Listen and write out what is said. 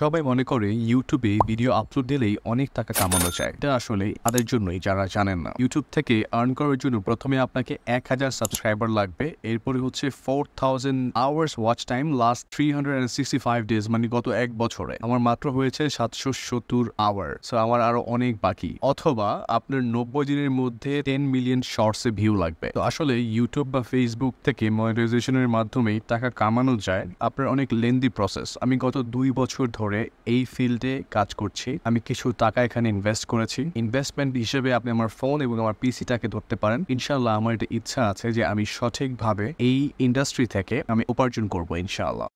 সবাই মনে করে ইউটিউবে ভিডিও আপলোড দিলেই অনেক টাকা কামানো যায় এটা আসলে তাদের জন্যই যারা জানেন না ইউটিউব থেকে আর্ন করার জন্য প্রথমে আপনাকে এক হাজার সাবস্ক্রাইবার লাগবে এরপরে হচ্ছে four thousand hours watch time last three hundred sixty five days মানে গত এক বছরে আমার মাত্র হয়েছে সাতশো সত্তর আওয়ার সো আমার আরো অনেক বাকি অথবা আপনার নব্বই দিনের মধ্যে টেন মিলিয়ন এ ভিউ লাগবে তো আসলে ইউটিউব বা ফেসবুক থেকে মনিটাইজেশনের মাধ্যমে টাকা কামানো যায় আপনার অনেক লেন্দি প্রসেস আমি গত দুই বছর ধরে করে এই ফিল্ডে কাজ করছি আমি কিছু টাকা এখানে ইনভেস্ট করেছি ইনভেস্টমেন্ট হিসেবে আপনি আমার ফোন এবং আমার পিসিটাকে ধরতে পারেন ইনশাল্লাহ আমার একটা ইচ্ছা আছে যে আমি সঠিকভাবে এই ইন্ডাস্ট্রি থেকে আমি উপার্জন করবো ইনশাআল্লাহ